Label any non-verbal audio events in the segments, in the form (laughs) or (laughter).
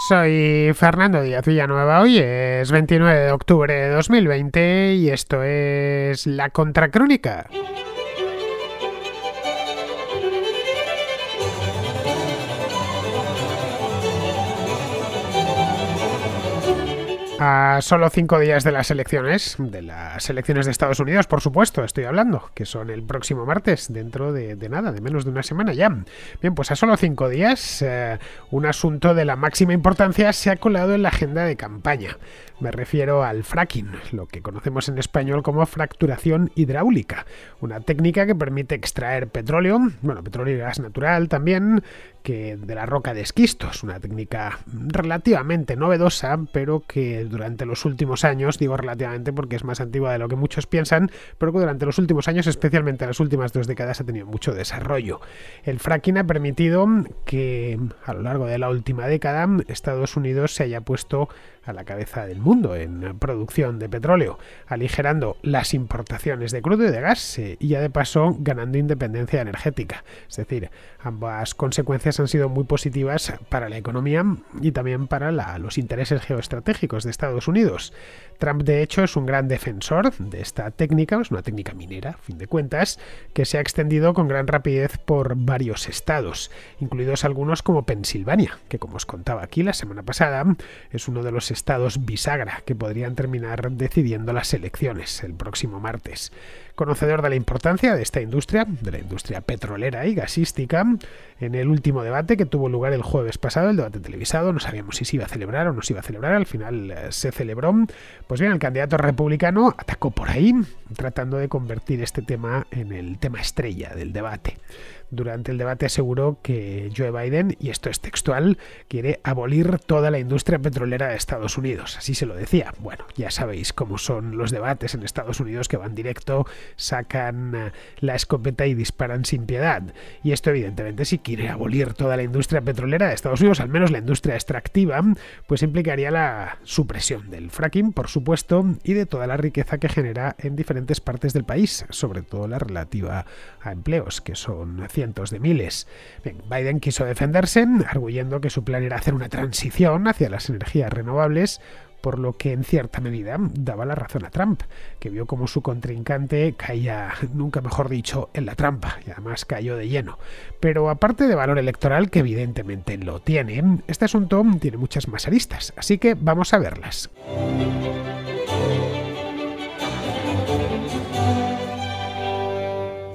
Soy Fernando Díaz Villanueva, hoy es 29 de octubre de 2020 y esto es La Contracrónica. A solo cinco días de las elecciones, de las elecciones de Estados Unidos, por supuesto, estoy hablando, que son el próximo martes, dentro de, nada, de menos de una semana ya. Bien, pues a solo cinco días, eh, un asunto de la máxima importancia se ha colado en la agenda de campaña. Me refiero al fracking, lo que conocemos en español como fracturación hidráulica, una técnica que permite extraer petróleo, bueno, petróleo y gas natural también, que de la roca de esquistos, una técnica relativamente novedosa, pero que durante los últimos años, digo relativamente porque es más antigua de lo que muchos piensan, pero que durante los últimos años, especialmente las últimas dos décadas, ha tenido mucho desarrollo. El fracking ha permitido que a lo largo de la última década Estados Unidos se haya puesto a la cabeza del mundo en producción de petróleo, aligerando las importaciones de crudo y de gas eh, y ya de paso ganando independencia energética. Es decir, ambas consecuencias han sido muy positivas para la economía y también para los intereses geoestratégicos de Estados Unidos. Trump, de hecho, es un gran defensor de esta técnica, es una técnica minera, a fin de cuentas, que se ha extendido con gran rapidez por varios estados, incluidos algunos como Pensilvania, que como os contaba aquí la semana pasada, es uno de los estados bisagra que podrían terminar decidiendo las elecciones el próximo martes. Conocedor de la importancia de esta industria, de la industria petrolera y gasística, en el último debate que tuvo lugar el jueves pasado, el debate televisado, no sabíamos si se iba a celebrar o no se iba a celebrar, al final eh, se celebró. Pues bien, el candidato republicano atacó por ahí, tratando de convertir este tema en el tema estrella del debate. Durante el debate aseguró que Joe Biden, y esto es textual, quiere abolir toda la industria petrolera de Estados Unidos. Así se lo decía. Bueno, ya sabéis cómo son los debates en Estados Unidos que van directo, sacan eh, la escopeta y disparan sin piedad. Y esto evidentemente si quiere abolir toda la industria petrolera de Estados Unidos, al menos la industria extractiva, pues implicaría la supresión del fracking, por supuesto, y de toda la riqueza que genera en diferentes partes del país, sobre todo la relativa a empleos, que son de miles. Biden quiso defenderse, arguyendo que su plan era hacer una transición hacia las energías renovables, por lo que en cierta medida daba la razón a Trump, que vio como su contrincante caía, nunca mejor dicho, en la trampa, y además cayó de lleno. Pero aparte de valor electoral, que evidentemente lo tiene, este asunto tiene muchas más aristas, así que vamos a verlas.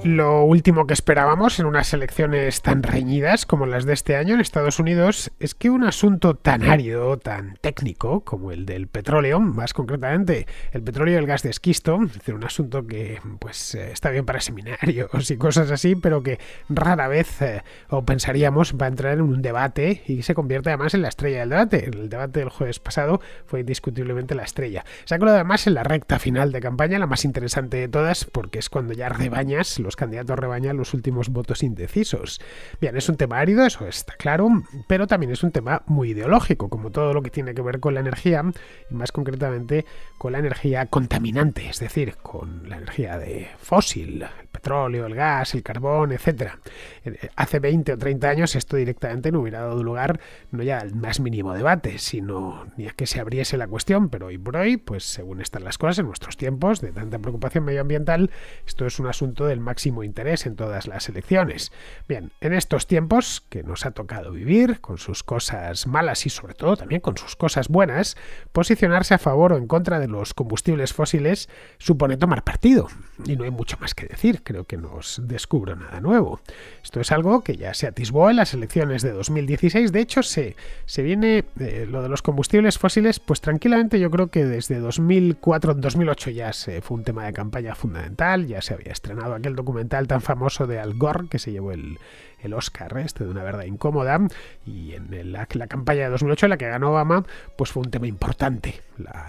Lo último que esperábamos en unas elecciones tan reñidas como las de este año en Estados Unidos es que un asunto tan árido, tan técnico como el del petróleo, más concretamente el petróleo y el gas de esquisto, es decir, un asunto que pues eh, está bien para seminarios (laughs) y cosas así, pero que rara vez eh, o pensaríamos va a entrar en un debate y se convierte además en la estrella del debate. El debate del jueves pasado fue indiscutiblemente la estrella. Se ha además en la recta final de campaña, la más interesante de todas, porque es cuando ya rebañas los candidato candidatos rebañan los últimos votos indecisos. Bien, es un tema árido, eso está claro, pero también es un tema muy ideológico, como todo lo que tiene que ver con la energía, y más concretamente con la energía contaminante, es decir, con la energía de fósil, el petróleo, el gas, el carbón, etcétera, eh, eh, Hace 20 o 30 años esto directamente no hubiera dado lugar no ya al más mínimo debate, sino ni a que se abriese la cuestión, pero hoy por hoy, pues según están las cosas en nuestros tiempos de tanta preocupación medioambiental, esto es un asunto del máximo interés en todas las elecciones. Bien, en estos tiempos que nos ha tocado vivir, con sus cosas malas y sobre todo también con sus cosas buenas, posicionarse a favor o en contra de los combustibles fósiles supone tomar partido. Y no hay mucho más que decir, creo que no os descubro nada nuevo. Esto es algo que ya se atisbó en las elecciones de 2016, de hecho se, se viene eh, lo de los combustibles fósiles, pues tranquilamente yo creo que desde 2004-2008 ya se, fue un tema de campaña fundamental, ya se había estrenado aquel documento tan famoso de Al Gore que se llevó el, el Oscar, ¿eh? este de una verdad incómoda, y en la, campaña de 2008 en la que ganó Obama, pues fue un tema importante,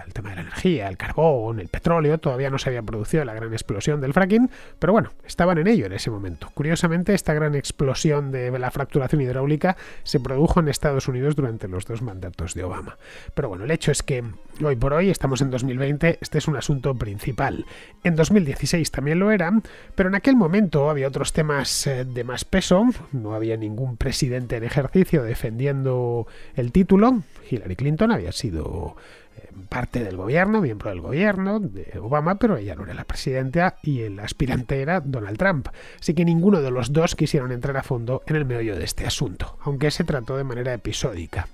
el tema de la energía, el carbón, el petróleo, todavía no se había producido la gran explosión del fracking, pero bueno, estaban en ello en ese momento. Curiosamente, esta gran explosión de la fracturación hidráulica se produjo en Estados Unidos durante los dos mandatos de Obama. Pero bueno, el hecho es que hoy por hoy estamos en 2020, este es un asunto principal. En 2016 también lo era, pero en aquel momento había otros temas eh, de más peso no había ningún presidente en ejercicio defendiendo el título. Hillary Clinton había sido eh, parte del gobierno, miembro del gobierno de Obama, pero ella no era la presidenta y el aspirante era Donald Trump. Así que ninguno de los dos quisieron entrar a fondo en el meollo de este asunto, aunque se trató de manera episódica.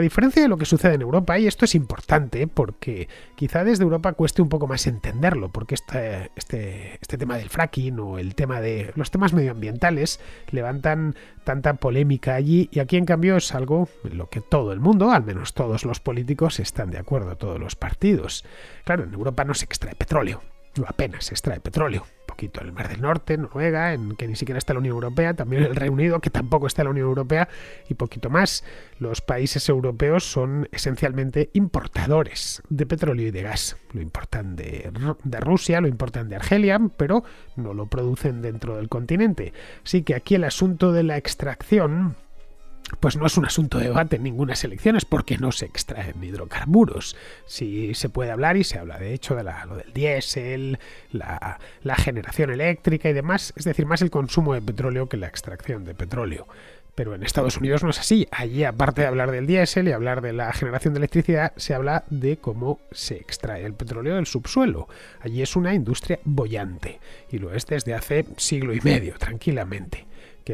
A diferencia de lo que sucede en Europa, y esto es importante ¿eh? porque quizá desde Europa cueste un poco más entenderlo, porque este, este, este tema del fracking o el tema de los temas medioambientales levantan tanta polémica allí y aquí en cambio es algo en lo que todo el mundo, al menos todos los políticos, están de acuerdo, todos los partidos. Claro, en Europa no se extrae petróleo, apenas se extrae petróleo poquito. el Mar del Norte, Noruega, en que ni siquiera está la Unión Europea, también el Reino Unido, que tampoco está la Unión Europea, y poquito más. Los países europeos son esencialmente importadores de petróleo y de gas. Lo importan de, de Rusia, lo importan de Argelia, pero no lo producen dentro del continente. Así que aquí el asunto de la extracción pues no es un asunto de debate en ninguna es porque no se extraen hidrocarburos. Si se puede hablar y se habla de hecho de lo del diésel, la, la generación eléctrica y demás, es decir, más el consumo de petróleo que la extracción de petróleo. Pero en Estados Unidos no es así. Allí, aparte de hablar del diésel y hablar de la generación de electricidad, se habla de cómo se extrae el petróleo del subsuelo. Allí es una industria bollante y lo es desde hace siglo y medio, tranquilamente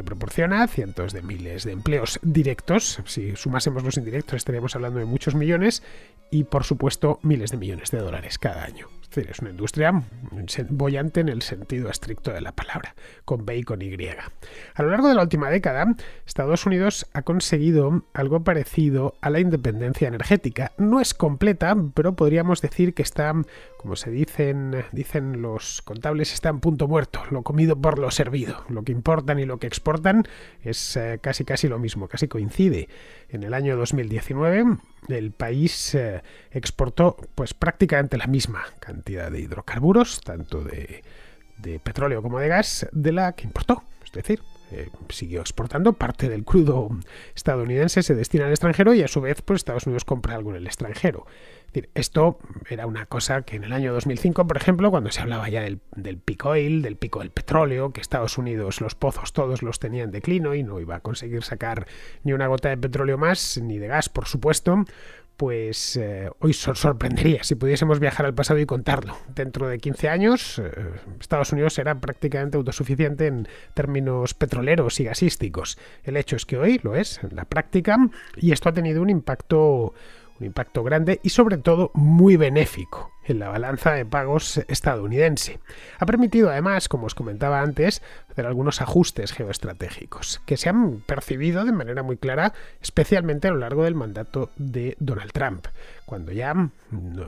proporciona cientos de miles de empleos directos. Si sumásemos los indirectos estaríamos hablando de muchos millones y por supuesto miles de millones de dólares cada año. Es es una industria bollante en el sentido estricto de la palabra, con B y con Y. A lo largo de la última década, Estados Unidos ha conseguido algo parecido a la independencia energética. No es completa, pero podríamos decir que está como se dicen, dicen los contables, está en punto muerto, lo comido por lo servido. Lo que importan y lo que exportan es eh, casi casi lo mismo, casi coincide. En el año 2019 el país eh, exportó pues prácticamente la misma cantidad de hidrocarburos, tanto de, petróleo como de gas, de la que importó. Es decir, eh, siguió exportando parte del crudo estadounidense se destina al extranjero y a su vez pues Estados Unidos compra algo en el extranjero esto era una cosa que en el año 2005, por ejemplo, cuando se hablaba ya del, pico oil, del pico del petróleo, que Estados Unidos los pozos todos los tenían en declino y no iba a conseguir sacar ni una gota de petróleo más, ni de gas, por supuesto, pues eh, hoy sorprendería si pudiésemos viajar al pasado y contarlo. Dentro de 15 años, eh, Estados Unidos era prácticamente autosuficiente en términos petroleros y gasísticos. El hecho es que hoy lo es, en la práctica, y esto ha tenido un impacto un impacto grande y sobre todo muy benéfico en la balanza de pagos estadounidense. Ha permitido además, como os comentaba antes, hacer algunos ajustes geoestratégicos que se han percibido de manera muy clara, especialmente a lo largo del mandato de Donald Trump, cuando ya no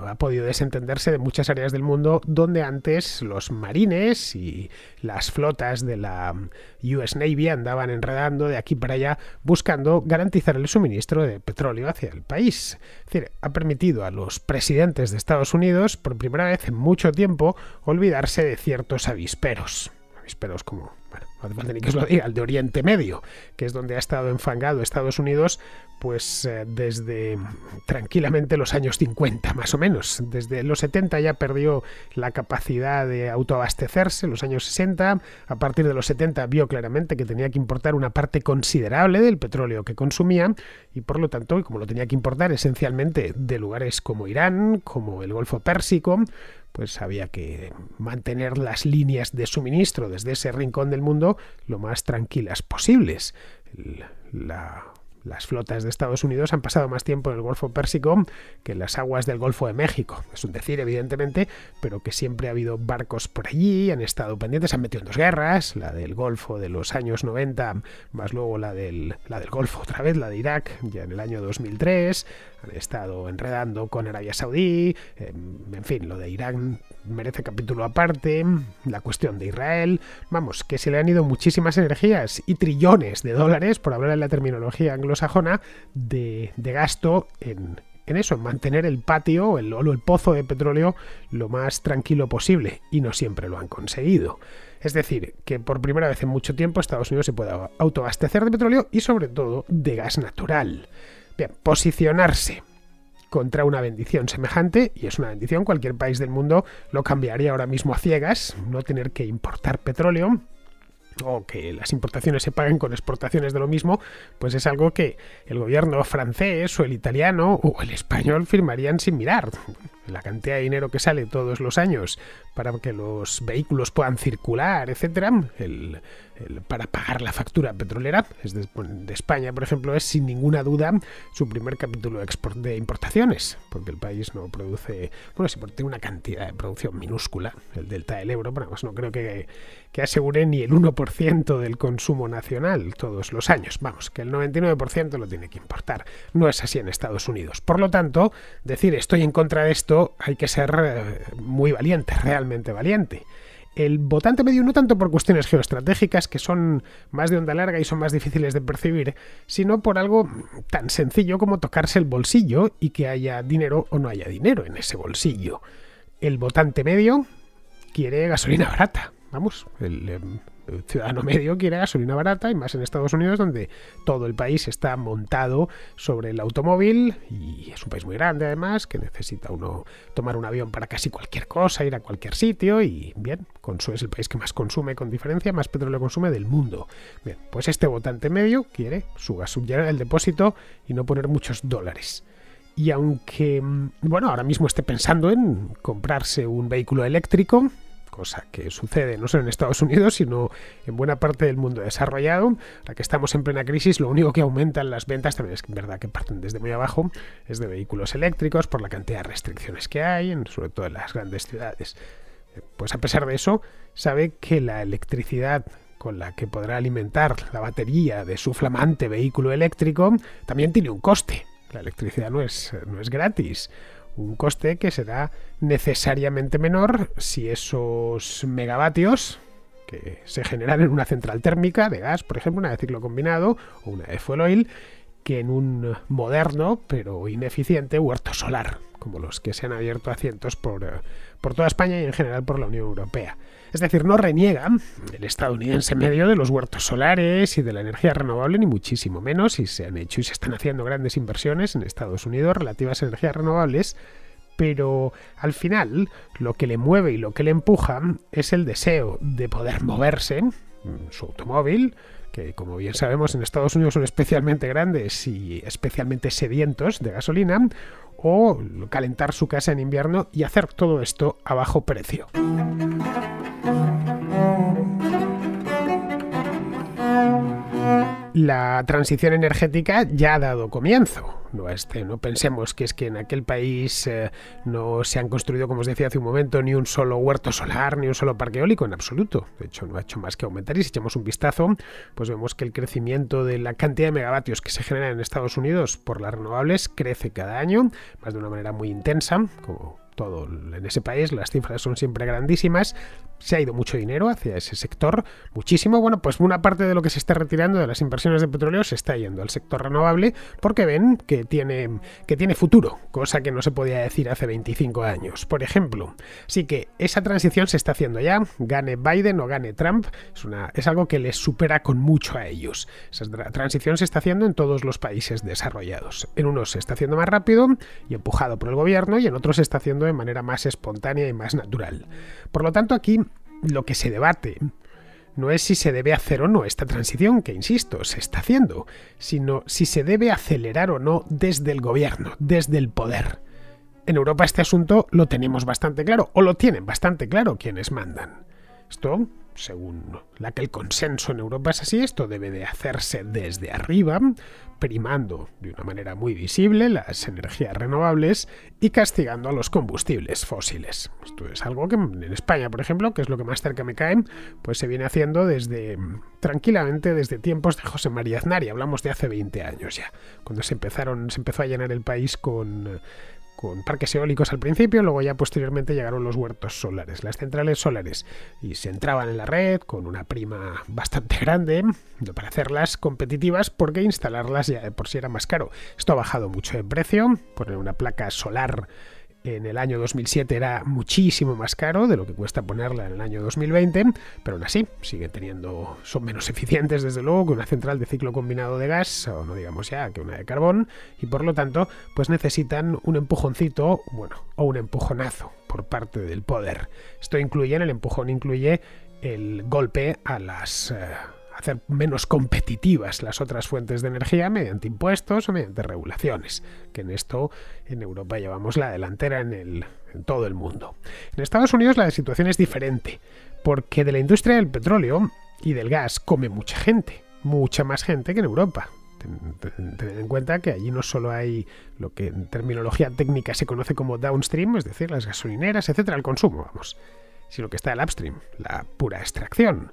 ha podido desentenderse de muchas áreas del mundo donde antes los marines y las flotas de la US Navy andaban enredando de aquí para allá buscando garantizar el suministro de petróleo hacia el país. decir, ha permitido a los presidentes de Estados Unidos por primera vez en mucho tiempo, olvidarse de ciertos avisperos. Avisperos como, bueno, no hace ni que os lo diga, el de Oriente Medio, que es donde ha estado enfangado Estados Unidos pues eh, desde tranquilamente los años 50 más o menos. Desde los 70 ya perdió la capacidad de autoabastecerse, los años 60, a partir de los 70 vio claramente que tenía que importar una parte considerable del petróleo que consumía y por lo tanto, como lo tenía que importar esencialmente de lugares como Irán, como el Golfo Pérsico, pues había que mantener las líneas de suministro desde ese rincón del mundo lo más tranquilas posibles. La las flotas de Estados Unidos han pasado más tiempo en el Golfo Pérsico que en las aguas del Golfo de México. Es un decir, evidentemente, pero que siempre ha habido barcos por allí, han estado pendientes, han metido en dos guerras, la del Golfo de los años 90, más luego la del, la del Golfo otra vez, la de Irak, ya en el año 2003, han estado enredando con Arabia Saudí, em, en fin, lo de Irán merece capítulo aparte, la cuestión de Israel, vamos, que se le han ido muchísimas energías y trillones de dólares, por hablar en la terminología anglosajona, de, gasto en, eso, en mantener el patio el, o el pozo de petróleo lo más tranquilo posible, y no siempre lo han conseguido. Es decir, que por primera vez en mucho tiempo Estados Unidos se puede autoabastecer de petróleo y sobre todo de gas natural. Bien, posicionarse contra una bendición semejante, y es una bendición, cualquier país del mundo lo cambiaría ahora mismo a ciegas, no tener que importar petróleo, o que las importaciones se paguen con exportaciones de lo mismo, pues es algo que el gobierno francés o el italiano o el español firmarían sin mirar. La cantidad de dinero que sale todos los años para que los vehículos puedan circular, etcétera, el, para pagar la factura petrolera es de, España, por ejemplo, es sin ninguna duda su primer capítulo de importaciones, porque el país no produce, bueno, si tiene una cantidad de producción minúscula, el delta del euro, pero además no creo que, que asegure ni el 1% del consumo nacional todos los años. Vamos, que el 99% lo tiene que importar. No es así en Estados Unidos. Por lo tanto, decir estoy en contra de esto, hay que ser eh, muy valiente, realmente valiente el votante medio no tanto por cuestiones geoestratégicas que son más de onda larga y son más difíciles de percibir, sino por algo tan sencillo como tocarse el bolsillo y que haya dinero o no haya dinero en ese bolsillo. El votante medio quiere gasolina barata. Vamos, el, em, ciudadano (laughs) medio quiere gasolina barata y más en Estados Unidos donde todo el país está montado sobre el automóvil y es un país muy grande además que necesita uno tomar un avión para casi cualquier cosa, ir a cualquier sitio y bien, es el país que más consume con diferencia, más petróleo consume del mundo. Bien, pues este votante medio quiere su gasolina el depósito y no poner muchos dólares y aunque, mm, bueno, ahora mismo esté pensando en comprarse un vehículo eléctrico, cosa que sucede no solo en Estados Unidos, sino en buena parte del mundo desarrollado. La que estamos en plena crisis, lo único que aumentan las ventas, también es verdad que parten desde muy abajo, es de vehículos eléctricos por la cantidad de restricciones que hay, sobre todo en las grandes ciudades. Pues a pesar de eso, sabe que la electricidad con la que podrá alimentar la batería de su flamante vehículo eléctrico también tiene un coste. La electricidad no es, no es gratis un coste que será necesariamente menor si esos megavatios que se generan en una central térmica de gas, por ejemplo, una de ciclo combinado o una de fuel oil, que en un moderno pero ineficiente huerto solar, como los que se han abierto a cientos por, eh, por toda España y en general por la Unión Europea. Es decir, no reniegan. el estadounidense medio de los huertos solares y de la energía renovable, ni muchísimo menos, y se han hecho y se están haciendo grandes inversiones en Estados Unidos relativas a energías renovables, pero al final lo que le mueve y lo que le empuja es el deseo de poder moverse su automóvil, que como bien sabemos en Estados Unidos son especialmente grandes y especialmente sedientos de gasolina, o calentar su casa en invierno y hacer todo esto a bajo precio. La transición energética ya ha dado comienzo no este. No pensemos que es que en aquel país eh, no se han construido, como os decía hace un momento, ni un solo huerto solar, ni un solo parque eólico, en absoluto. De hecho, no ha hecho más que aumentar. Y si echamos un vistazo, pues vemos que el crecimiento de la cantidad de megavatios que se generan en Estados Unidos por las renovables crece cada año, más de una manera muy intensa, como todo en ese país, las cifras son siempre grandísimas, se ha ido mucho dinero hacia ese sector, muchísimo. Bueno, pues una parte de lo que se está retirando de las inversiones de petróleo se está yendo al sector renovable porque ven que tiene, que tiene futuro, cosa que no se podía decir hace 25 años, por ejemplo. sí que esa transición se está haciendo ya, gane Biden o gane Trump, es, una, es algo que les supera con mucho a ellos. Esa transición se está haciendo en todos los países desarrollados. En unos se está haciendo más rápido y empujado por el gobierno y en otros se está haciendo de manera más espontánea y más natural. Por lo tanto, aquí lo que se debate no es si se debe hacer o no esta transición, que insisto, se está haciendo, sino si se debe acelerar o no desde el gobierno, desde el poder. En Europa este asunto lo tenemos bastante claro, o lo tienen bastante claro quienes mandan. Esto, según la que el consenso en Europa es así, esto debe de hacerse desde arriba, primando de una manera muy visible las energías renovables y castigando a los combustibles fósiles. Esto es algo que en España, por ejemplo, que es lo que más cerca me caen, pues se viene haciendo desde tranquilamente desde tiempos de José María Aznar y hablamos de hace 20 años ya, cuando se empezaron se empezó a llenar el país con con parques eólicos al principio, luego ya posteriormente llegaron los huertos solares, las centrales solares, y se entraban en la red con una prima bastante (laughs) grande para hacerlas competitivas porque instalarlas ya de por sí era más caro. Esto ha bajado mucho de precio, poner una placa solar en el año 2007 era muchísimo más caro de lo que cuesta ponerla en el año 2020, pero aún así siguen teniendo, son menos eficientes desde luego que una central de ciclo combinado de gas, o no digamos ya que una de carbón, y por lo tanto pues necesitan un empujoncito, bueno, o un empujonazo por parte del poder. Esto incluye, en el empujón incluye el golpe a las... Eh, hacer menos competitivas las otras fuentes de energía mediante impuestos o mediante regulaciones, que en esto en Europa llevamos la delantera en, el, todo el mundo. En Estados Unidos la situación es diferente, porque de la industria del petróleo y del gas come mucha gente, mucha más gente que en Europa. Tened en cuenta que allí no solo hay lo que en terminología técnica se conoce como downstream, es decir, las gasolineras, etcétera, el consumo, vamos, sino que está el upstream, la pura extracción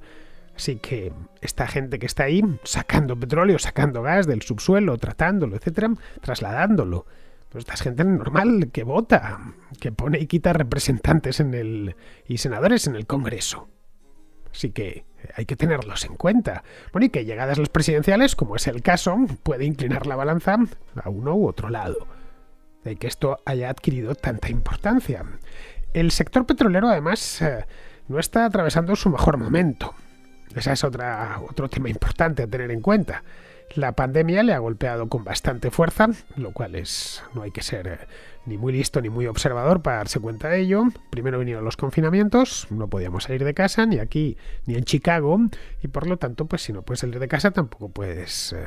Así que esta gente que está ahí sacando petróleo, sacando gas del subsuelo, tratándolo, etcétera, trasladándolo. Pues esta gente normal que vota, que pone y quita representantes en el y senadores en el Congreso. Así que hay que tenerlos en cuenta. Bueno, y que llegadas las presidenciales, como es el caso, puede inclinar la balanza a uno u otro lado. De que esto haya adquirido tanta importancia. El sector petrolero, además, eh, no está atravesando su mejor momento. Ese es otra, otro tema importante a tener en cuenta. La pandemia le ha golpeado con bastante fuerza, lo cual es no hay que ser eh, ni muy listo ni muy observador para darse cuenta de ello. Primero vinieron los confinamientos, no podíamos salir de casa ni aquí ni en Chicago y por lo tanto, pues si no puedes salir de casa tampoco puedes eh,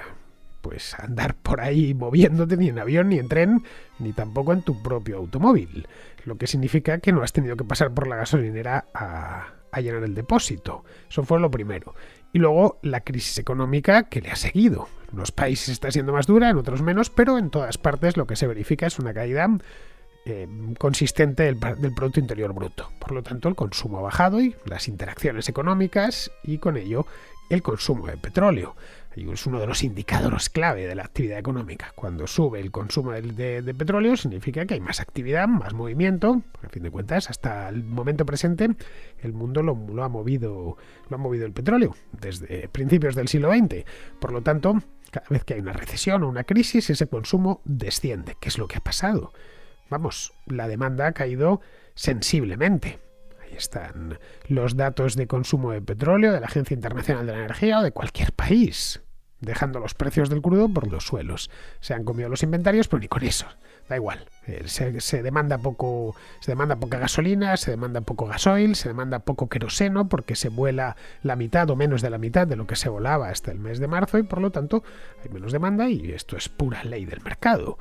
pues andar por ahí moviéndote ni en avión ni en tren ni tampoco en tu propio automóvil, lo que significa que no has tenido que pasar por la gasolinera a a llenar el depósito. Eso fue lo primero. Y luego la crisis económica que le ha seguido. En unos países está siendo más dura, en otros menos, pero en todas partes lo que se verifica es una caída eh, consistente del, del, Producto Interior Bruto. Por lo tanto, el consumo ha bajado y las interacciones económicas y con ello el consumo de petróleo es uno de los indicadores clave de la actividad económica. Cuando sube el consumo de, petróleo significa que hay más actividad, más movimiento. A fin de cuentas, hasta el momento presente el mundo lo, ha, movido, lo ha movido el petróleo desde principios del siglo XX. Por lo tanto, cada vez que hay una recesión o una crisis, ese consumo desciende. ¿Qué es lo que ha pasado? Vamos, la demanda ha caído sensiblemente. Ahí están los datos de consumo de petróleo de la Agencia Internacional de la Energía o de cualquier país dejando los precios del crudo por los suelos. Se han comido los inventarios, pero ni con eso. Da igual. Eh, se, demanda poco, se demanda poca gasolina, se demanda poco gasoil, se demanda poco queroseno, porque se vuela la mitad o menos de la mitad de lo que se volaba hasta el mes de marzo y por lo tanto hay menos demanda y esto es pura ley del mercado.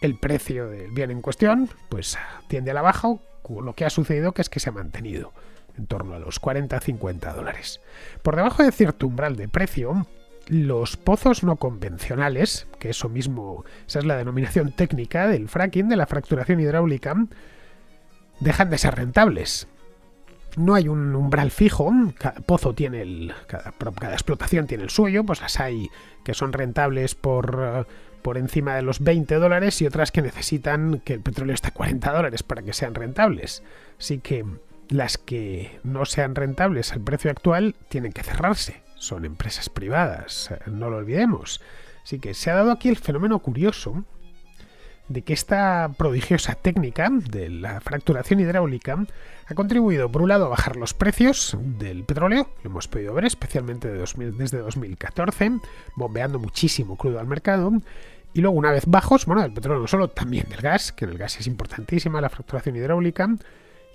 El precio del bien en cuestión, pues tiende a la baja, lo que ha sucedido que es que se ha mantenido en torno a los 40-50 dólares. Por debajo de cierto umbral de precio, los pozos no convencionales, que eso mismo, esa es la denominación técnica del fracking, de la fracturación hidráulica, dejan de ser rentables. No hay un umbral fijo, cada pozo tiene el. Cada, explotación tiene el suyo, pues las hay que son rentables por, por encima de los 20 dólares y otras que necesitan que el petróleo esté a 40 dólares para que sean rentables. Así que las que no sean rentables al precio actual tienen que cerrarse son empresas privadas, eh, no lo olvidemos. Así que se ha dado aquí el fenómeno curioso de que esta prodigiosa técnica de la fracturación hidráulica ha contribuido, por un lado, a bajar los precios del petróleo, lo hemos podido ver especialmente desde 2014, bombeando muchísimo crudo al mercado, y luego una vez bajos, bueno, del petróleo no solo, también del gas, que en el gas es importantísima la fracturación hidráulica,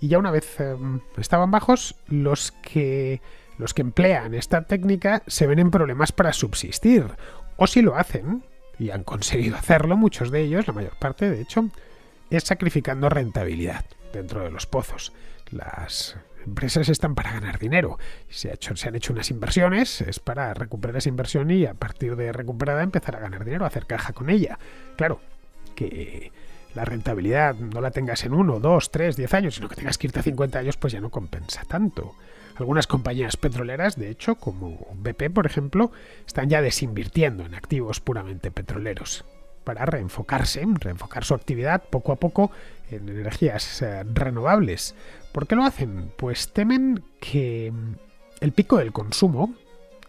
y ya una vez em, estaban bajos, los que los que emplean esta técnica se ven en problemas para subsistir, o si lo hacen, y han conseguido hacerlo muchos de ellos, la mayor parte de hecho, es sacrificando rentabilidad dentro de los pozos. Las empresas están para ganar dinero. Se, se han hecho unas inversiones, es para recuperar esa inversión y a partir de recuperada empezar a ganar dinero, hacer caja con ella. Claro, que la rentabilidad no la tengas en uno, dos, tres, diez años, sino que tengas que irte a 50 años, pues ya no compensa tanto. Algunas compañías petroleras, de hecho, como BP, por ejemplo, están ya desinvirtiendo en activos puramente petroleros para reenfocarse, reenfocar su actividad poco a poco en energías eh, renovables. ¿Por qué lo hacen? Pues temen que mm, el pico del consumo,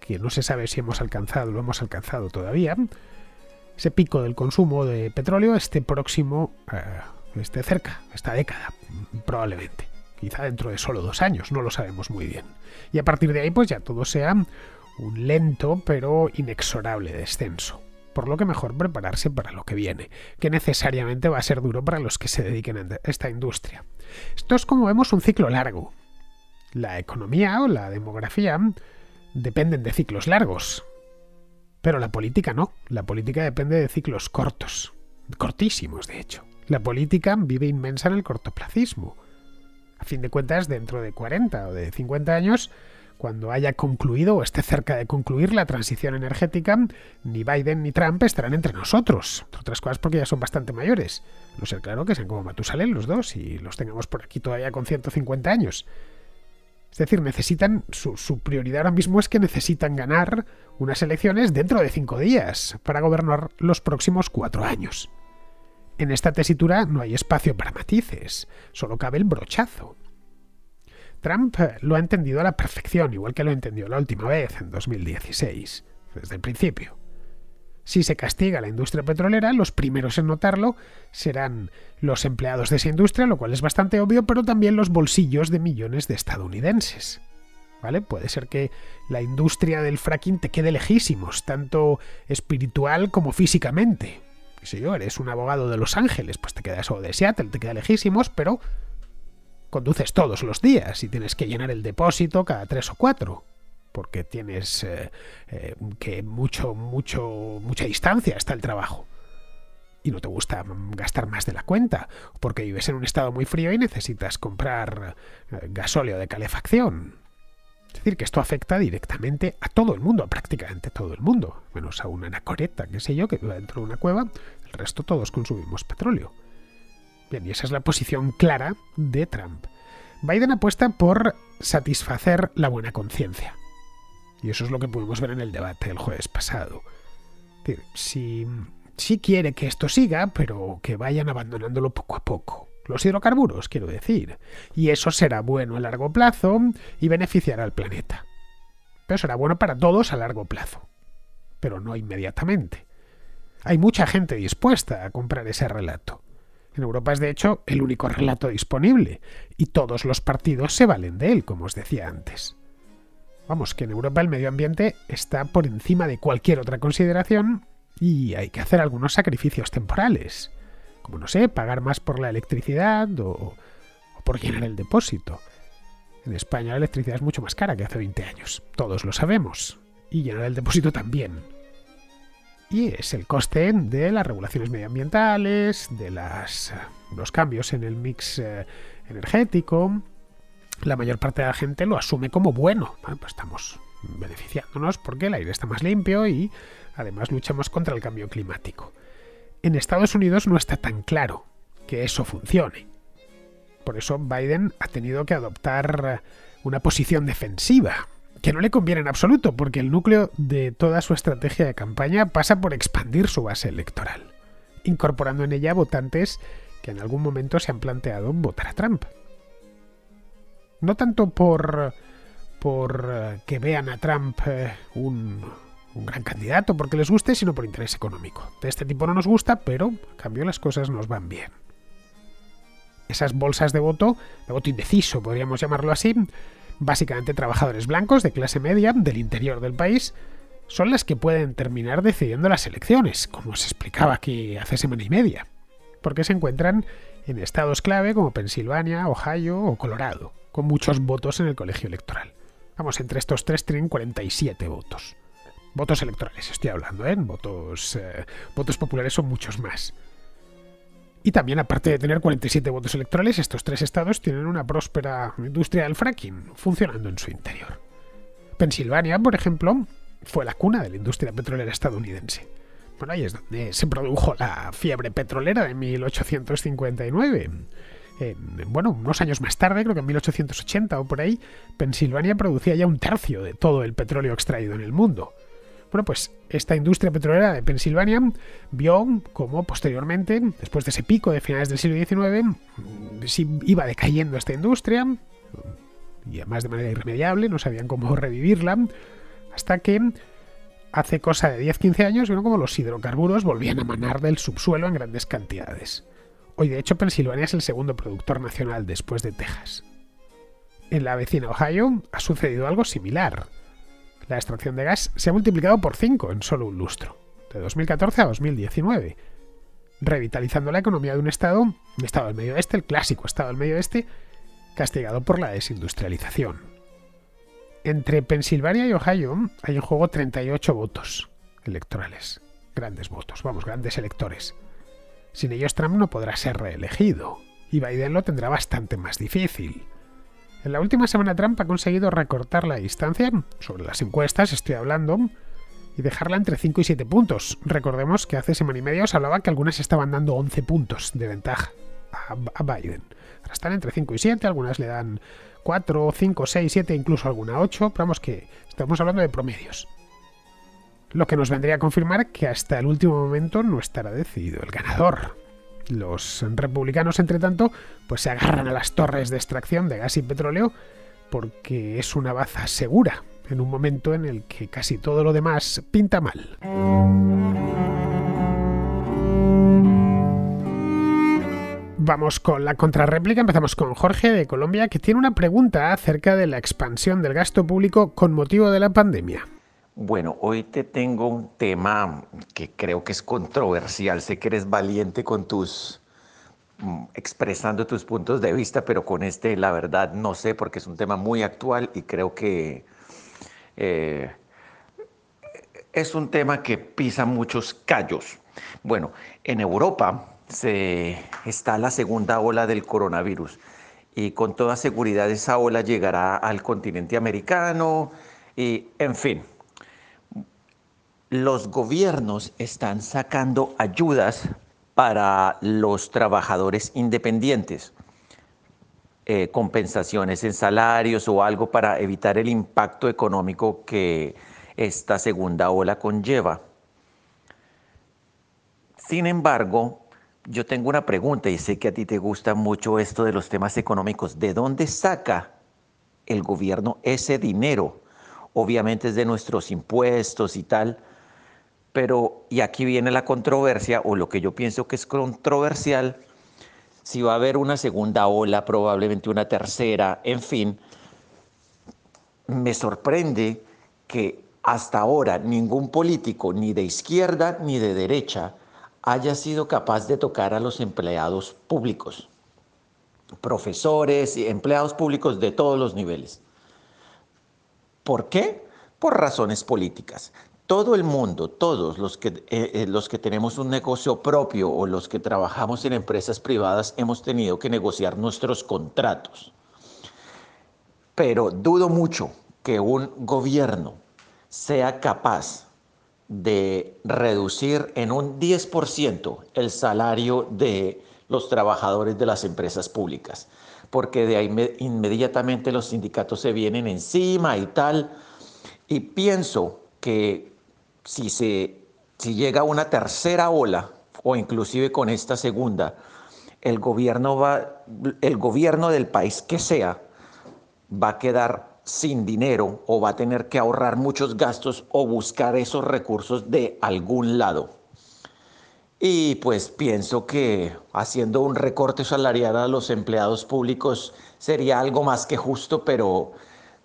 que no se sabe si hemos alcanzado, lo hemos alcanzado todavía, ese pico del consumo de petróleo esté próximo, eh, esté cerca, esta década, probablemente quizá dentro de solo dos años, no lo sabemos muy bien. Y a partir de ahí pues ya todo sea un lento pero inexorable descenso. Por lo que mejor prepararse para lo que viene, que necesariamente va a ser duro para los que se dediquen a esta industria. Esto es como vemos un ciclo largo. La economía o la demografía dependen de ciclos largos. Pero la política no, la política depende de ciclos cortos, cortísimos de hecho. La política vive inmensa en el cortoplacismo a fin de cuentas, dentro de 40 o de 50 años, cuando haya concluido o esté cerca de concluir la transición energética, ni Biden ni Trump estarán entre nosotros. Entre otras cosas porque ya son bastante mayores. No sé, claro que sean como Matusalén los dos y los tengamos por aquí todavía con 150 años. Es decir, necesitan, su, su prioridad ahora mismo es que necesitan ganar unas elecciones dentro de cinco días para gobernar los próximos cuatro años. En esta tesitura no hay espacio para matices, solo cabe el brochazo. Trump lo ha entendido a la perfección, igual que lo entendió la última vez, en 2016, desde el principio. Si se castiga a la industria petrolera, los primeros en notarlo serán los empleados de esa industria, lo cual es bastante obvio, pero también los bolsillos de millones de estadounidenses. ¿Vale? Puede ser que la industria del fracking te quede lejísimos, tanto espiritual como físicamente si yo, eres un abogado de Los Ángeles, pues te quedas eso de Seattle, te queda lejísimos, pero conduces todos los días y tienes que llenar el depósito cada tres o cuatro porque tienes eh, eh, que mucho, mucho, mucha distancia está el trabajo. Y no te gusta mm, gastar más de la cuenta, porque vives en un estado muy frío y necesitas comprar eh, gasóleo de calefacción. Es decir, que esto afecta directamente a todo el mundo, a prácticamente todo el mundo, menos a una anacoreta, qué sé yo, que vive dentro de una cueva, el resto todos consumimos petróleo. Bien, y esa es la posición clara de Trump. Biden apuesta por satisfacer la buena conciencia. Y eso es lo que pudimos ver en el debate el jueves pasado. Es decir, si, si quiere que esto siga, pero que vayan abandonándolo poco a poco los hidrocarburos, quiero decir. Y eso será bueno a largo plazo y beneficiará al planeta. Pero será bueno para todos a largo plazo, pero no inmediatamente. Hay mucha gente dispuesta a comprar ese relato. En Europa es de hecho el único relato disponible y todos los partidos se valen de él, como os decía antes. Vamos, que en Europa el medio ambiente está por encima de cualquier otra consideración y hay que hacer algunos sacrificios temporales como no sé, pagar más por la electricidad o, por llenar el depósito. En España la electricidad es mucho más cara que hace 20 años, todos lo sabemos, y llenar el depósito también. Y es el coste de las regulaciones medioambientales, de los cambios en el mix eh, energético. La mayor parte de la gente lo asume como bueno. Ah, pues estamos beneficiándonos porque el aire está más limpio y además luchamos contra el cambio climático en Estados Unidos no está tan claro que eso funcione. Por eso Biden ha tenido que adoptar eh, una posición defensiva, que no le conviene en absoluto, porque el núcleo de toda su estrategia de campaña pasa por expandir su base electoral, incorporando en ella votantes que en algún momento se han planteado votar a Trump. No tanto por por eh, que vean a Trump eh, un un gran candidato porque les guste, sino por interés económico. De este tipo no nos gusta, pero a cambio las cosas nos van bien. Esas bolsas de voto, de voto indeciso, podríamos llamarlo así, básicamente trabajadores blancos de clase media del interior del país, son las que pueden terminar decidiendo las elecciones, como os explicaba aquí hace semana y media, porque se encuentran en estados clave como Pensilvania, Ohio o Colorado, con muchos votos en el colegio electoral. Vamos, entre estos tres tienen 47 votos. Votos electorales, estoy hablando, ¿eh? Votos, eh, votos populares son muchos más. Y también, aparte de tener 47 votos electorales, estos tres estados tienen una próspera industria del fracking funcionando en su interior. Pensilvania, por ejemplo, fue la cuna de la industria petrolera estadounidense. Bueno, ahí es donde se produjo la fiebre petrolera de 1859. bueno, unos años más tarde, creo que en 1880 o por ahí, Pensilvania producía ya un tercio de todo el petróleo extraído en el mundo. Bueno, pues esta industria petrolera de Pensilvania vio cómo posteriormente, después de ese pico de finales del siglo XIX, mm, iba decayendo esta industria, mm, y además de manera irremediable, no sabían cómo (laughs) revivirla, hasta que hace cosa de 10-15 años vieron cómo los hidrocarburos volvían a manar del subsuelo en grandes cantidades. Hoy de hecho Pensilvania es el segundo productor nacional después de Texas. En la vecina Ohio ha sucedido algo similar. La extracción de gas se ha multiplicado por 5 en solo un lustro, de 2014 a 2019, revitalizando la economía de un Estado, un Estado del Medio Oeste, el clásico Estado del Medio Oeste, castigado por la desindustrialización. Entre Pensilvania y Ohio hay en juego 38 votos electorales, grandes votos, vamos, grandes electores. Sin ellos Trump no podrá ser reelegido, y Biden lo tendrá bastante más difícil. En la última semana Trump ha conseguido recortar la distancia sobre las encuestas, estoy hablando, y dejarla entre 5 y 7 puntos. Recordemos que hace semana y media os hablaba que algunas estaban dando 11 puntos de ventaja a, Biden. Ahora están entre 5 y 7, algunas le dan 4, 5, 6, 7, incluso alguna 8, pero vamos que estamos hablando de promedios. Lo que nos vendría a confirmar que hasta el último momento no estará decidido el ganador. Los republicanos, entre tanto, pues se agarran a las torres de extracción de gas y petróleo porque es una baza segura en un momento en el que casi todo lo demás pinta mal. Vamos con la contrarréplica, empezamos con Jorge de Colombia, que tiene una pregunta acerca de la expansión del gasto público con motivo de la pandemia. Bueno, hoy te tengo un tema que creo que es controversial. Sé que eres valiente con tus mm, expresando tus puntos de vista, pero con este la verdad no sé porque es un tema muy actual y creo que eh, es un tema que pisa muchos callos. Bueno, en Europa se está la segunda ola del coronavirus y con toda seguridad esa ola llegará al continente americano y en fin los gobiernos están sacando ayudas para los trabajadores independientes, eh, compensaciones en salarios o algo para evitar el impacto económico que esta segunda ola conlleva. Sin embargo, yo tengo una pregunta y sé que a ti te gusta mucho esto de los temas económicos. ¿De dónde saca el gobierno ese dinero? Obviamente es de nuestros impuestos y tal pero, y aquí viene la controversia, o lo que yo pienso que es controversial, si va a haber una segunda ola, probablemente una tercera, en fin, me sorprende que hasta ahora ningún político, ni de izquierda ni de derecha, haya sido capaz de tocar a los empleados públicos, profesores, y empleados públicos de todos los niveles. ¿Por qué? Por razones políticas todo el mundo, todos los que, eh, eh, los que tenemos un negocio propio o los que trabajamos en empresas privadas, hemos tenido que negociar nuestros contratos. Pero dudo mucho que un gobierno sea capaz de reducir en un 10% el salario de los trabajadores de las empresas públicas, porque de ahí inmediatamente los sindicatos se vienen encima y tal. Y pienso que si, se, si llega una tercera ola, o inclusive con esta segunda, el gobierno, va, el gobierno del país que sea va a quedar sin dinero o va a tener que ahorrar muchos gastos o buscar esos recursos de algún lado. Y pues pienso que haciendo un recorte salarial a los empleados públicos sería algo más que justo, pero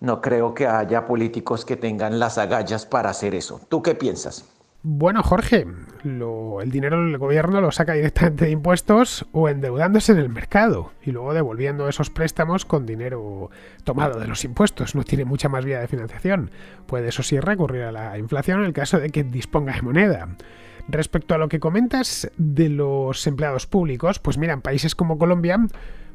no creo que haya políticos que tengan las agallas para hacer eso. ¿Tú qué piensas? Bueno, Jorge, el dinero del gobierno lo saca directamente de impuestos o endeudándose en el mercado y luego devolviendo esos préstamos con dinero tomado de los impuestos. No tiene mucha más vía de financiación. Puede eso sí recurrir a la inflación en el caso de que disponga de moneda. Respecto a lo que comentas de los empleados públicos, pues mira, en países como Colombia,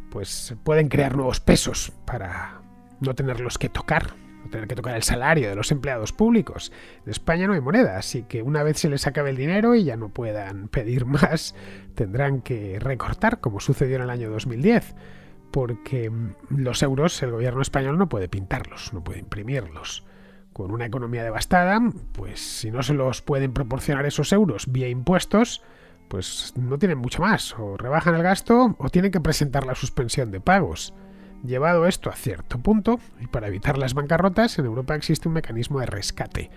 pues pueden crear nuevos pesos para, no tenerlos que tocar, no tener que tocar el salario de los empleados públicos. En España no hay moneda, así que una vez se les acabe el dinero y ya no puedan pedir (laughs) más, tendrán que recortar, como sucedió en el año 2010 porque mm, los euros el gobierno español no puede pintarlos, no puede imprimirlos. Con una economía devastada, pues si no se los pueden proporcionar esos euros vía impuestos, pues no tienen mucho más. O rebajan el gasto o tienen que presentar la suspensión de pagos. Llevado esto a cierto punto, y para evitar las bancarrotas, en Europa existe un mecanismo de rescate.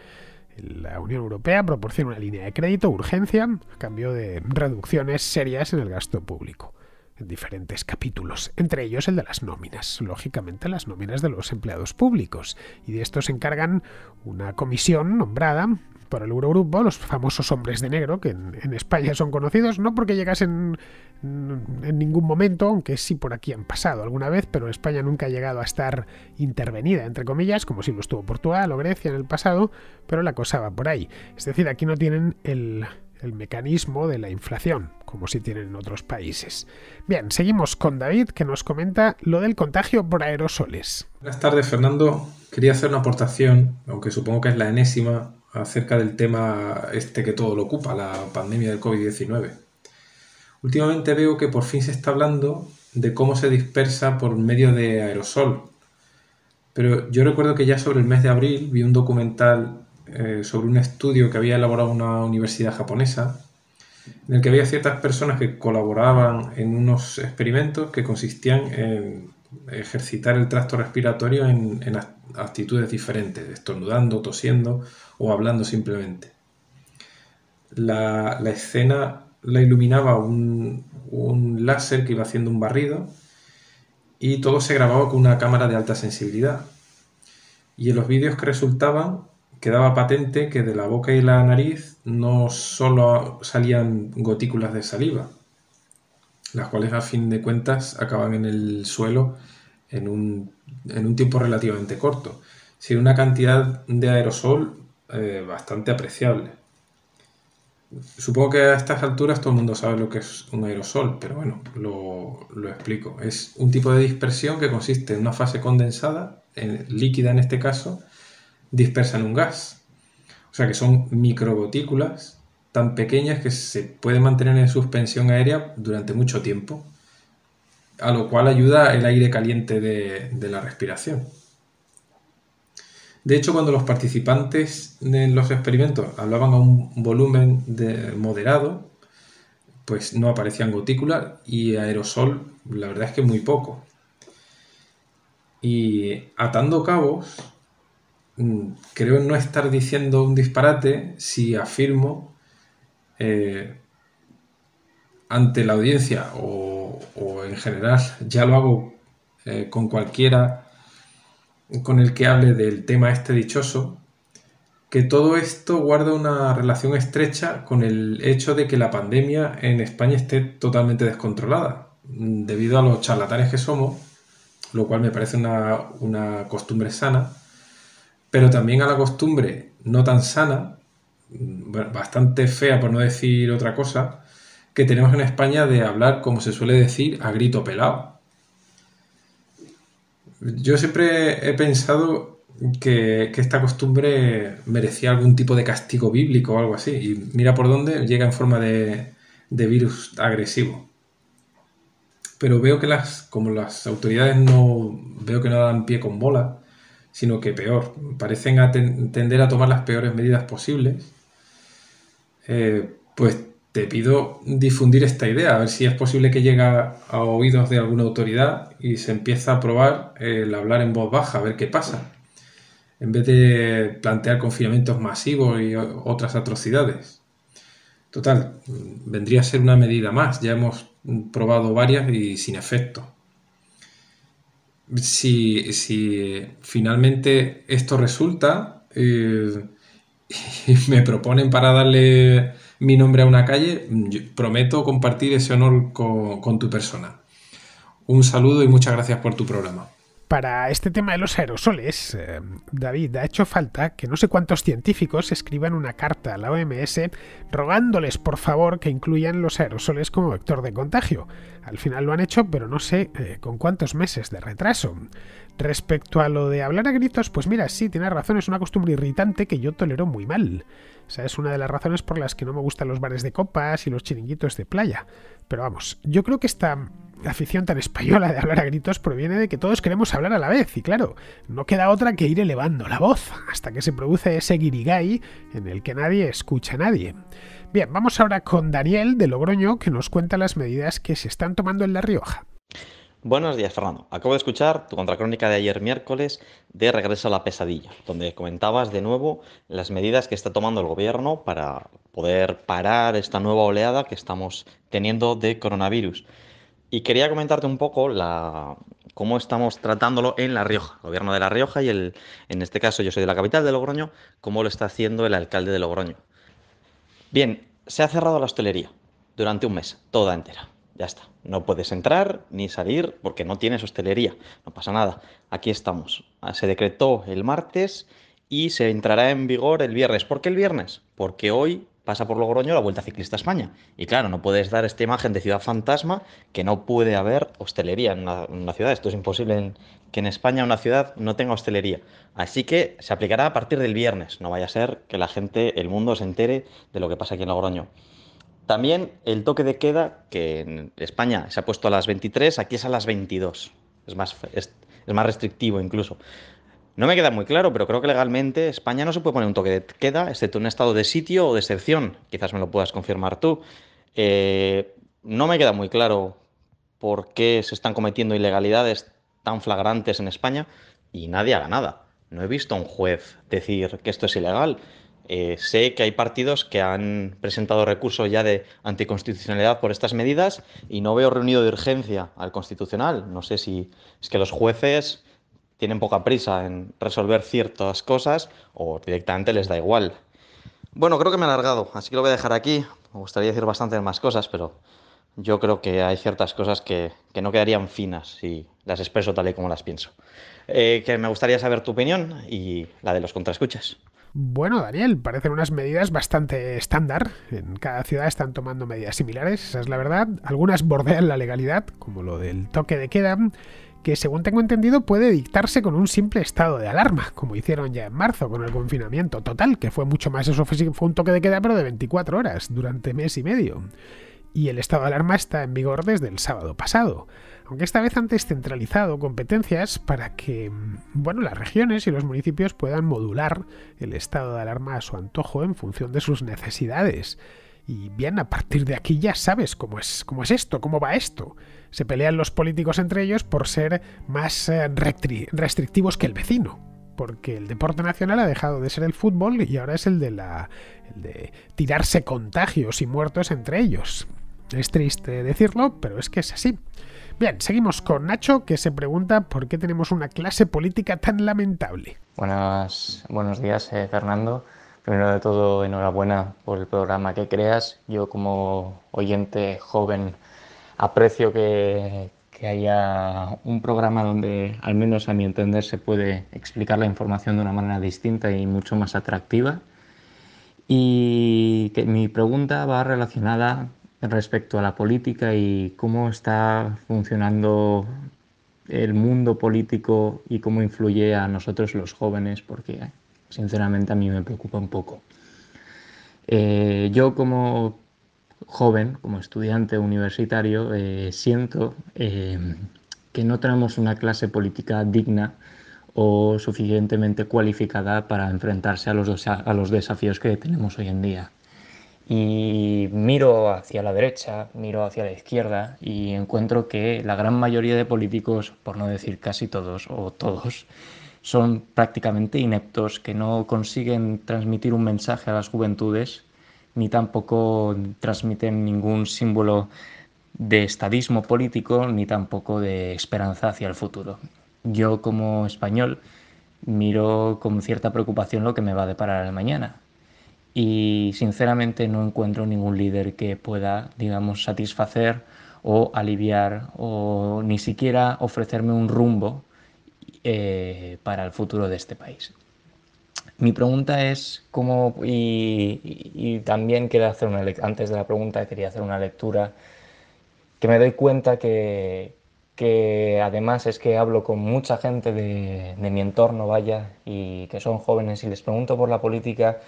La Unión Europea proporciona una línea de crédito, urgencia, a cambio de reducciones serias en el gasto público en diferentes capítulos, entre ellos el de las nóminas, lógicamente las nóminas de los empleados públicos, y de estos se encargan una comisión nombrada por el Eurogrupo, los famosos hombres de negro, que en, España son conocidos, no porque llegasen en ningún momento, aunque sí por aquí han pasado alguna vez, pero España nunca ha llegado a estar intervenida, entre comillas, como si lo estuvo Portugal o Grecia en el pasado, pero la cosa va por ahí. Es decir, aquí no tienen el, el mecanismo de la inflación como si tienen en otros países. Bien, seguimos con David, que nos comenta lo del contagio por aerosoles. Buenas tardes, Fernando. Quería hacer una aportación, aunque supongo que es la enésima, acerca del tema este que todo lo ocupa, la pandemia del COVID-19. Últimamente veo que por fin se está hablando de cómo se dispersa por medio de aerosol. Pero yo recuerdo que ya sobre el mes de abril vi un documental eh, sobre un estudio que había elaborado una universidad japonesa en el que había ciertas personas que colaboraban en unos experimentos que consistían en ejercitar el tracto respiratorio en, actitudes diferentes, estornudando, tosiendo o hablando simplemente. La, escena la iluminaba un, un láser que iba haciendo un barrido y todo se grababa con una cámara de alta sensibilidad. Y en los vídeos que resultaban quedaba patente que de la boca y la nariz no solo salían gotículas de saliva, las cuales a fin de cuentas acaban en el suelo en un, tiempo relativamente corto, sino una cantidad de aerosol eh, bastante apreciable. Supongo que a estas alturas todo el mundo sabe lo que es un aerosol, pero bueno, lo, explico. Es un tipo de dispersión que consiste en una fase condensada, líquida en este caso, dispersan un gas. O sea que son microgotículas tan pequeñas que se pueden mantener en suspensión aérea durante mucho tiempo, a lo cual ayuda el aire caliente de, la respiración. De hecho, cuando los participantes en los experimentos hablaban a un volumen de moderado, pues no aparecían gotículas y aerosol, la verdad es que muy poco. Y atando cabos, Mm, creo no estar diciendo un disparate si afirmo eh, ante la audiencia o, en general, ya lo hago eh, con cualquiera con el que hable del tema este dichoso, que todo esto guarda una relación estrecha con el hecho de que la pandemia en España esté totalmente descontrolada, mm, debido a los charlatanes que somos, lo cual me parece una, una costumbre sana pero también a la costumbre no tan sana, bastante fea por no decir otra cosa, que tenemos en España de hablar, como se suele decir, a grito pelado. Yo siempre he pensado que, esta costumbre merecía algún tipo de castigo bíblico o algo así. Y mira por dónde llega en forma de, de virus agresivo. Pero veo que las, como las autoridades no, veo que no dan pie con bola, sino que peor. Parecen tender a tomar las peores medidas posibles. Eh, pues te pido difundir esta idea, a ver si es posible que llegue a oídos de alguna autoridad y se empieza a probar el hablar en voz baja, a ver qué pasa, en vez de plantear confinamientos masivos y otras atrocidades. Total, vendría a ser una medida más, ya hemos probado varias y sin efecto si, si finalmente esto resulta eh, (laughs) y me proponen para darle mi nombre a una calle, prometo compartir ese honor con tu persona. Un saludo y muchas gracias por tu programa. Para este tema de los aerosoles, eh, David, ha hecho falta que no sé cuántos científicos escriban una carta a la OMS rogándoles por favor que incluyan los aerosoles como vector de contagio. Al final lo han hecho, pero no sé eh, con cuántos meses de retraso. Respecto a lo de hablar a gritos, pues mira, sí, tienes razón, es una costumbre irritante que yo tolero muy mal. O sea, es una de las razones por las que no me gustan los bares de copas y los chiringuitos de playa. Pero vamos, yo creo que esta la afición tan española de hablar a gritos proviene de que todos queremos hablar a la vez, y claro, no queda otra que ir elevando la voz hasta que se produce ese guirigay en el que nadie escucha a nadie. Bien, vamos ahora con Daniel de Logroño que nos cuenta las medidas que se están tomando en La Rioja. Buenos días, Fernando. Acabo de escuchar tu contracrónica de ayer miércoles de Regreso a la Pesadilla, donde comentabas de nuevo las medidas que está tomando el gobierno para poder parar esta nueva oleada que estamos teniendo de coronavirus. Y quería comentarte un poco la, cómo estamos tratándolo en La Rioja, el gobierno de La Rioja y el, en este caso yo soy de la capital de Logroño, cómo lo está haciendo el alcalde de Logroño. Bien, se ha cerrado la hostelería durante un mes, toda entera. Ya está, no puedes entrar ni salir porque no tienes hostelería, no pasa nada. Aquí estamos. Ah, se decretó el martes y se entrará en vigor el viernes. ¿Por qué el viernes? Porque hoy pasa por Logroño la Vuelta Ciclista a España. Y claro, no puedes dar esta imagen de ciudad fantasma que no puede haber hostelería en una, ciudad. Esto es imposible que en España una ciudad no tenga hostelería. Así que se aplicará a partir del viernes. No vaya a ser que la gente, el mundo se entere de lo que pasa aquí en Logroño. También el toque de queda, que en España se ha puesto a las 23, aquí es a las 22. Es más, es más restrictivo incluso. No me queda muy claro, pero creo que legalmente España no se puede poner un toque de queda, excepto un estado de sitio o de excepción. Quizás me lo puedas confirmar tú. Eh, no me queda muy claro por qué se están cometiendo ilegalidades tan flagrantes en España y nadie haga nada. No he visto a un juez decir que esto es ilegal. Eh, sé que hay partidos que han presentado recursos ya de anticonstitucionalidad por estas medidas y no veo reunido de urgencia al constitucional. No sé si es que los jueces tienen poca prisa en resolver ciertas cosas o directamente les da igual. Bueno, creo que me he alargado, así que lo voy a dejar aquí. Me gustaría decir bastantes más cosas, pero yo creo que hay ciertas cosas que, no quedarían finas si las expreso tal y como las pienso. Eh, que me gustaría saber tu opinión y la de los contraescuchas. Bueno, Daniel, parecen unas medidas bastante estándar. En cada ciudad están tomando medidas similares, esa es la verdad. Algunas bordean la legalidad, como lo del toque de queda, que según tengo entendido puede dictarse con un simple estado de alarma, como hicieron ya en marzo con el confinamiento total, que fue mucho más eso, fue un toque de queda pero de 24 horas, durante mes y medio. Y el estado de alarma está en vigor desde el sábado pasado, aunque esta vez han descentralizado competencias para que, mm, bueno, las regiones y los municipios puedan modular el estado de alarma a su antojo en función de sus necesidades. Y bien, a partir de aquí ya sabes cómo es, cómo es esto, cómo va esto. Se pelean los políticos entre ellos por ser más eh, restrictivos que el vecino porque el deporte nacional ha dejado de ser el fútbol y ahora es el de la tirarse contagios y muertos entre ellos. Es triste decirlo, pero es que es así. Bien, seguimos con Nacho que se pregunta por qué tenemos una clase política tan lamentable. buenos días, eh, Fernando. Primero de todo, enhorabuena por el programa que creas. Yo como oyente joven aprecio que, haya un programa donde, al menos a mi entender, se puede explicar la información de una manera distinta y mucho más atractiva. Y que mi pregunta va relacionada respecto a la política y cómo está funcionando el mundo político y cómo influye a nosotros los jóvenes, porque sinceramente a mí me preocupa un poco. Eh, yo como joven, como estudiante universitario, eh, siento eh, que no tenemos una clase política digna o suficientemente cualificada para enfrentarse a los, a los desafíos que tenemos hoy en día. Y miro hacia la derecha, miro hacia la izquierda y encuentro que la gran mayoría de políticos, por no decir casi todos o todos, son prácticamente ineptos, que no consiguen transmitir un mensaje a las juventudes ni tampoco transmiten ningún símbolo de estadismo político, ni tampoco de esperanza hacia el futuro. Yo como español miro con cierta preocupación lo que me va a deparar el mañana. Y sinceramente no encuentro ningún líder que pueda, digamos, satisfacer o aliviar o ni siquiera ofrecerme un rumbo eh, para el futuro de este país. Mi pregunta es cómo, y, también quería hacer una, antes de la pregunta quería hacer una lectura, que me doy cuenta que, además es que hablo con mucha gente de, de, mi entorno, vaya, y que son jóvenes y les pregunto por la política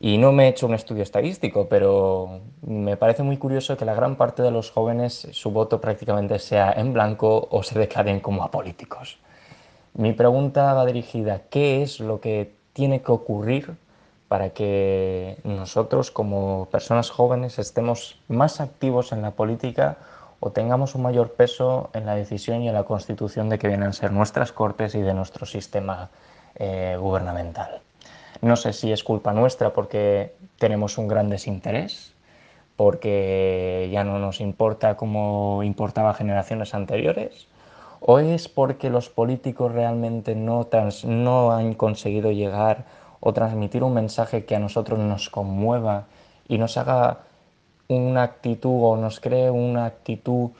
y no me he hecho un estudio estadístico, pero me parece muy curioso que la gran parte de los jóvenes su voto prácticamente sea en blanco o se declaren como apolíticos. Mi pregunta va dirigida, ¿qué es lo que tiene que ocurrir para que nosotros como personas jóvenes estemos más activos en la política o tengamos un mayor peso en la decisión y en la constitución de que vienen a ser nuestras cortes y de nuestro sistema eh, gubernamental. No sé si es culpa nuestra porque tenemos un gran desinterés, porque ya no nos importa como importaba generaciones anteriores, o es porque los políticos realmente no, han conseguido llegar o transmitir un mensaje que a nosotros nos conmueva y nos haga una actitud o nos cree una actitud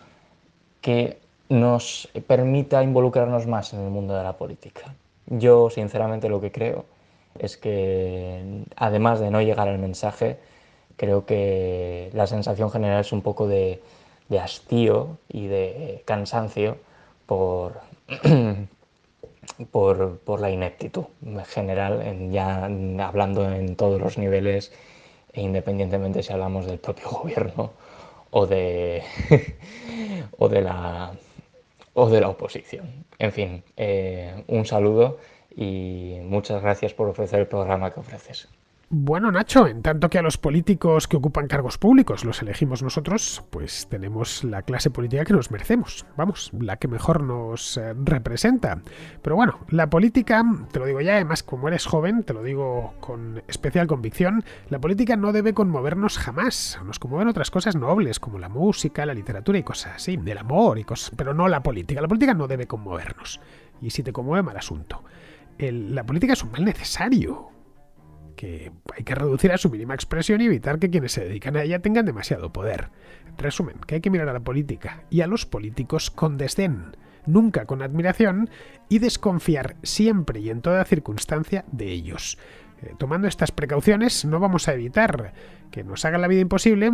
que nos permita involucrarnos más en el mundo de la política. Yo sinceramente lo que creo es que además de no llegar al mensaje, creo que la sensación general es un poco de hastío y de eh, cansancio (clears throat) por, por, la ineptitud general, ya hablando en todos los niveles, e independientemente si hablamos del propio (laughs) gobierno o de, (laughs) o de, la, o de la oposición. En fin, eh, un saludo y muchas gracias por ofrecer el programa que ofreces. Bueno, Nacho, en tanto que a los políticos que ocupan cargos públicos los elegimos nosotros, pues tenemos la clase política que nos merecemos, vamos, la que mejor nos eh, representa. Pero bueno, la política, te lo digo ya, además como eres joven, te lo digo con especial convicción, la política no debe conmovernos jamás, nos conmueven otras cosas nobles como la música, la literatura y cosas así, el amor y cosas, pero no la política, la política no debe conmovernos. Y si te conmueve, mal asunto. la política es un mal necesario, que hay que reducir a su mínima expresión y evitar que quienes se dedican a ella tengan demasiado poder. Resumen, que hay que mirar a la política y a los políticos con desdén, nunca con admiración, y desconfiar siempre y en toda circunstancia de ellos. Eh, tomando estas precauciones no vamos a evitar que nos haga la vida imposible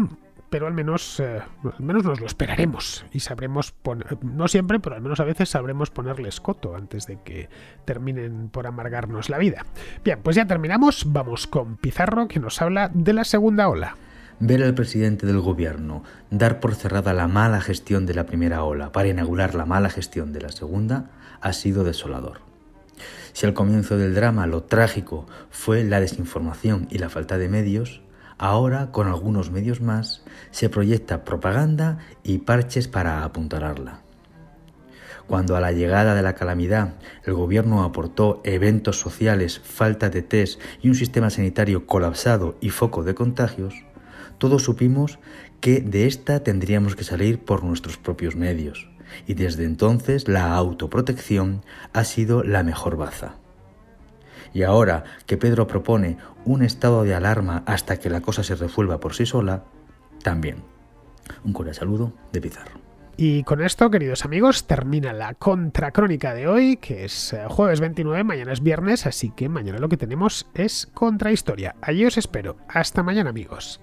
pero al menos, eh, al menos nos lo esperaremos y sabremos, no siempre, pero al menos a veces sabremos ponerles coto antes de que terminen por amargarnos la vida. Bien, pues ya terminamos, vamos con Pizarro que nos habla de la segunda ola. Ver al presidente del gobierno dar por cerrada la mala gestión de la primera ola para inaugurar la mala gestión de la segunda ha sido desolador. Si al comienzo del drama lo trágico fue la desinformación y la falta de medios, Ahora, con algunos medios más, se proyecta propaganda y parches para apuntalarla. Cuando a la llegada de la calamidad el gobierno aportó eventos sociales, falta de test y un sistema sanitario colapsado y foco de contagios, todos supimos que de esta tendríamos que salir por nuestros propios medios, y desde entonces la autoprotección ha sido la mejor baza. Y ahora que Pedro propone un estado de alarma hasta que la cosa se resuelva por sí sola, también. Un cordial saludo de Pizarro. Y con esto, queridos amigos, termina la contracrónica de hoy, que es eh, jueves 29, mañana es viernes, así que mañana lo que tenemos es contrahistoria. Allí os espero. Hasta mañana, amigos.